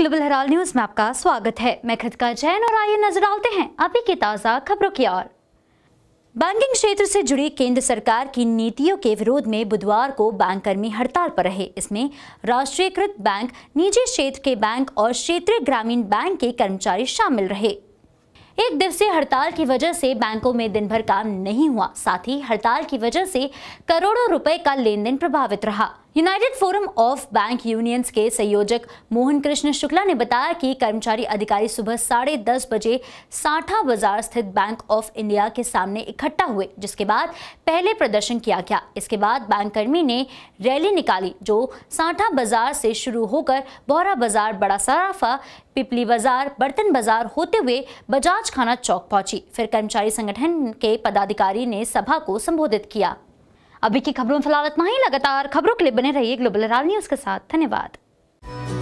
global हराल news में आपका स्वागत है मैं खतका जैन और आइए नजर डालते हैं अभी की ताज़ा खबरों की ओर बैंकिंग क्षेत्र से जुड़ी केंद्र सरकार की नीतियों के विरोध में बुधवार को बैंक कर्मी हड़ताल पर रहे इसमें राष्ट्रीयकृत बैंक निजी क्षेत्र के बैंक और क्षेत्रीय ग्रामीण बैंक के कर्मचारी शामिल रहे एक दिवसीय हड़ताल की वजह से बैंकों में दिन भर काम नहीं हुआ साथ ही हड़ताल की वजह से करोड़ों रुपए का लेन प्रभावित रहा United Forum of Bank Unions के संयोजक मोहन कृष्ण शुक्ला ने बताया कि कर्मचारी अधिकारी सुबह साढ़े दस बजे साठा बाजार स्थित बैंक ऑफ इंडिया के सामने इकट्ठा हुए जिसके बाद पहले प्रदर्शन किया गया इसके बाद बैंक कर्मी ने रैली निकाली जो साठा बाजार से शुरू होकर बोरा बाजार बड़ा सराफा पिपली बाजार बर्तन बाजार होते हुए बजाज खाना चौक पहुंची फिर कर्मचारी संगठन के पदाधिकारी ने सभा को संबोधित किया अभी की खबरों में फिलहाल इतना ही लगातार खबरों के लिए बने रहिए ग्लोबल न्यूज के साथ धन्यवाद